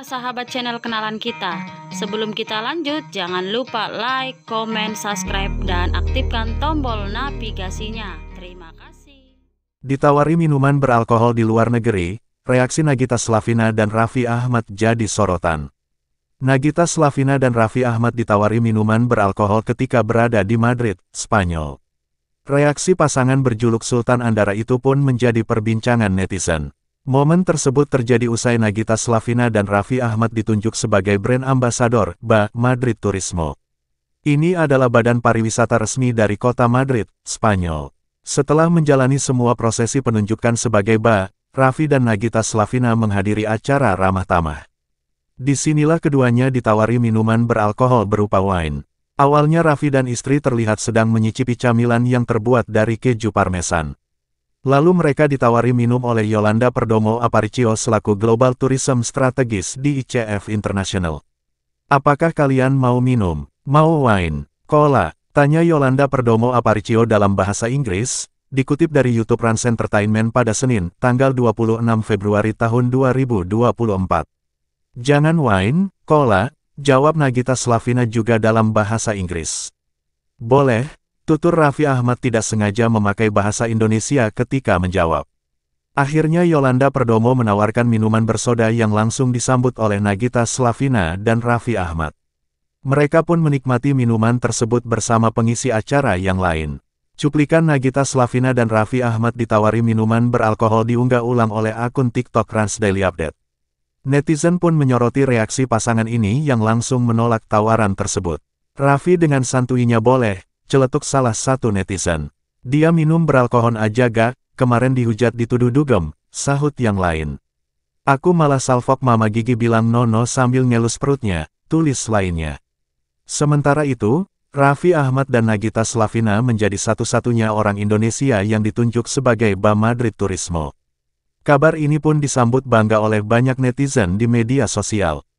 Para sahabat channel kenalan kita, sebelum kita lanjut jangan lupa like, comment, subscribe, dan aktifkan tombol navigasinya. Terima kasih. Ditawari minuman beralkohol di luar negeri, reaksi Nagita Slavina dan Raffi Ahmad jadi sorotan. Nagita Slavina dan Raffi Ahmad ditawari minuman beralkohol ketika berada di Madrid, Spanyol. Reaksi pasangan berjuluk Sultan Andara itu pun menjadi perbincangan netizen. Momen tersebut terjadi usai Nagita Slavina dan Raffi Ahmad ditunjuk sebagai brand ambassador BA Madrid Turismo. Ini adalah badan pariwisata resmi dari kota Madrid, Spanyol. Setelah menjalani semua prosesi penunjukan sebagai BA, Raffi dan Nagita Slavina menghadiri acara ramah tamah. Disinilah keduanya ditawari minuman beralkohol berupa wine. Awalnya Raffi dan istri terlihat sedang menyicipi camilan yang terbuat dari keju parmesan. Lalu mereka ditawari minum oleh Yolanda Perdomo Aparicio selaku Global Tourism Strategis di ICF International. Apakah kalian mau minum? Mau wine? Cola? Tanya Yolanda Perdomo Aparicio dalam bahasa Inggris, dikutip dari YouTube Rans Entertainment pada Senin, tanggal 26 Februari tahun 2024. Jangan wine, cola, jawab Nagita Slavina juga dalam bahasa Inggris. Boleh, Tutur Raffi Ahmad tidak sengaja memakai bahasa Indonesia ketika menjawab. Akhirnya Yolanda Perdomo menawarkan minuman bersoda yang langsung disambut oleh Nagita Slavina dan Raffi Ahmad. Mereka pun menikmati minuman tersebut bersama pengisi acara yang lain. Cuplikan Nagita Slavina dan Raffi Ahmad ditawari minuman beralkohol diunggah ulang oleh akun TikTok Rans Daily Update. Netizen pun menyoroti reaksi pasangan ini yang langsung menolak tawaran tersebut. Raffi dengan santuinya boleh, celetuk salah satu netizen. Dia minum beralkohol aja gak, kemarin dihujat dituduh dugem, sahut yang lain. Aku malah salfok mama gigi bilang nono sambil ngelus perutnya, tulis lainnya. Sementara itu, Raffi Ahmad dan Nagita Slavina menjadi satu-satunya orang Indonesia yang ditunjuk sebagai Bama Madrid Turismo. Kabar ini pun disambut bangga oleh banyak netizen di media sosial.